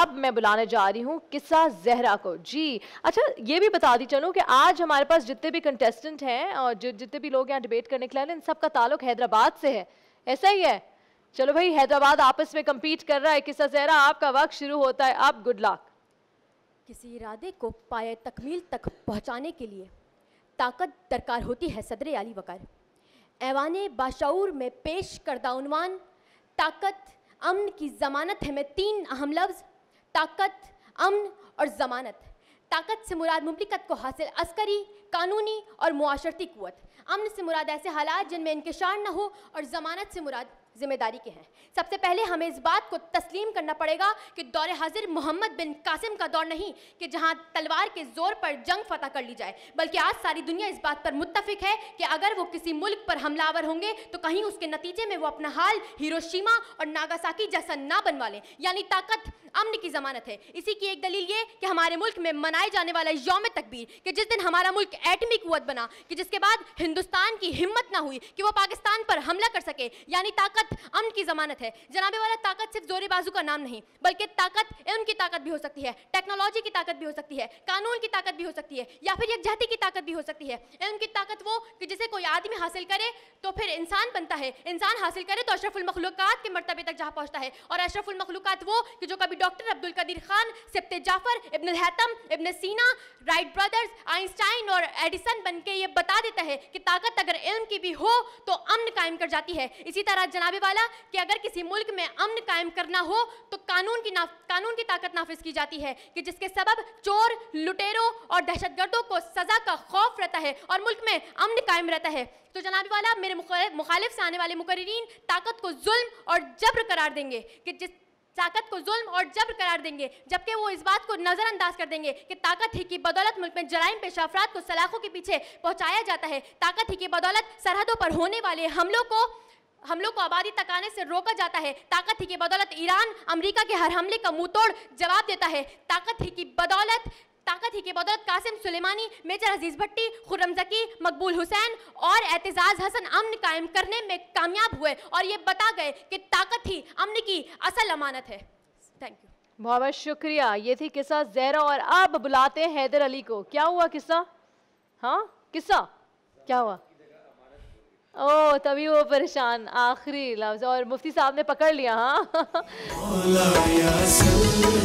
अब मैं बुलाने जा रही हूँ किस्सा जहरा को जी अच्छा ये भी बता दी चलूँ कि आज हमारे पास जितने भी कंटेस्टेंट हैं और जितने भी लोग यहाँ डिबेट करने के लिए इन सबका ताल्लुक हैदराबाद से है ऐसा ही है चलो भाई हैदराबाद आपस में कम्पीट कर रहा है किस्सा जहरा आपका वक्त शुरू होता है आप गुड लक किसी इरादे को पाए तकमील तक पहुँचाने के लिए ताकत दरकार होती है सदर आली वकार ऐवान बाशूर में पेश करदा उनवान ताकत अमन की ज़मानत है मैं तीन अहम लफ्ज़ ताकत अमन और ज़मानत ताकत से मुराद मुमलिकत को हासिल अस्करी कानूनी और माशरती क़वत अमन से मुराद ऐसे हालात जिनमें इंकशार न हो और ज़मानत से मुराद जिम्मेदारी के हैं सबसे पहले हमें इस बात को तस्लीम करना पड़ेगा कि दौर हाजिर मोहम्मद बिन कासिम का दौर नहीं कि जहां तलवार के जोर पर जंग फतह कर ली जाए बल्कि आज सारी दुनिया इस बात पर मुतफिक है कि अगर वो किसी मुल्क पर हमलावर होंगे तो कहीं उसके नतीजे में वो अपना हाल हिरोशिमा और नागासाकी जैसा ना बनवा लें यानी ताकत अमन की जमानत है इसी की एक दलील ये कि हमारे मुल्क में मनाए जाने वाला योम तकबीर कि जिस दिन हमारा मुल्क एटमी कुत बना कि जिसके बाद हिंदुस्तान की हिम्मत ना हुई कि वो पाकिस्तान पर हमला कर सके यानी ताकत ताकत अमन की जमानत है जनाबे वाला ताकत सिर्फ जोरे बाजू का नाम नहीं बल्कि ताकत इल्म की ताकत भी हो सकती है टेक्नोलॉजी की ताकत भी हो सकती है कानून की ताकत भी हो सकती है या फिर यकजहती की ताकत भी हो सकती है इल्म की ताकत वो कि जिसे कोई आदमी हासिल करे तो फिर इंसान बनता है इंसान हासिल करे तो अशरफुलमखलूक के मरतबे तक जहाँ पहुँचता है और अशरफुलमखलूक वो कि जो कभी डॉक्टर अब्दुल कदीर खान सिप्त Jafar ibn Haytham ibn Sina Wright brothers Einstein और एडिसन बन के ये बता देता है कि ताकत अगर इल्म की भी हो तो अमन कायम कर जाती है इसी तरह जनाब बताने वाला कि अगर किसी मुल्क में अमन कायम करना हो तो कानून की कानून की ताकत नाफिज की जाती है कि जिसके सबब चोर लुटेरों और दहशतगर्दों को सज़ा का खौफ रहता है और मुल्क में अमन कायम रहता है तो जनाब वाला मेरे मुखालिफ से आने वाले मुकर्रीन ताकत को जुल्म और जब्र करार देंगे कि जिस ताकत को जुल्म और जब्र करार देंगे जबकि वो इस बात को नज़रअंदाज कर देंगे कि ताकत ही की बदौलत मुल्क में जराइम पेशा अफराद को सलाखों के पीछे पहुंचाया जाता है ताकत ही की बदौलत सरहदों पर होने वाले हमलों को हम लोग को आबादी तक आने से रोका जाता है ताकत ही की बदौलत ईरान अमेरिका के हर हमले का मुंह तोड़ जवाब देता है ताकत ही की बदौलत ताकत ही की बदौलत Qasem Soleimani major Aziz Bhatti Khurram Zaki Maqbool Hussain और एतजाज हसन अमन कायम करने में कामयाब हुए और ये बता गए कि ताकत ही अमन की असल अमानत है थैंक यू बहुत बहुत शुक्रिया ये थी किस्सा जहरा और अब बुलाते हैं हैदर अली को क्या हुआ किस्सा हाँ किस्सा क्या हुआ ओ तभी वो परेशान आखिरी लफ्ज और मुफ्ती साहब ने पकड़ लिया हाँ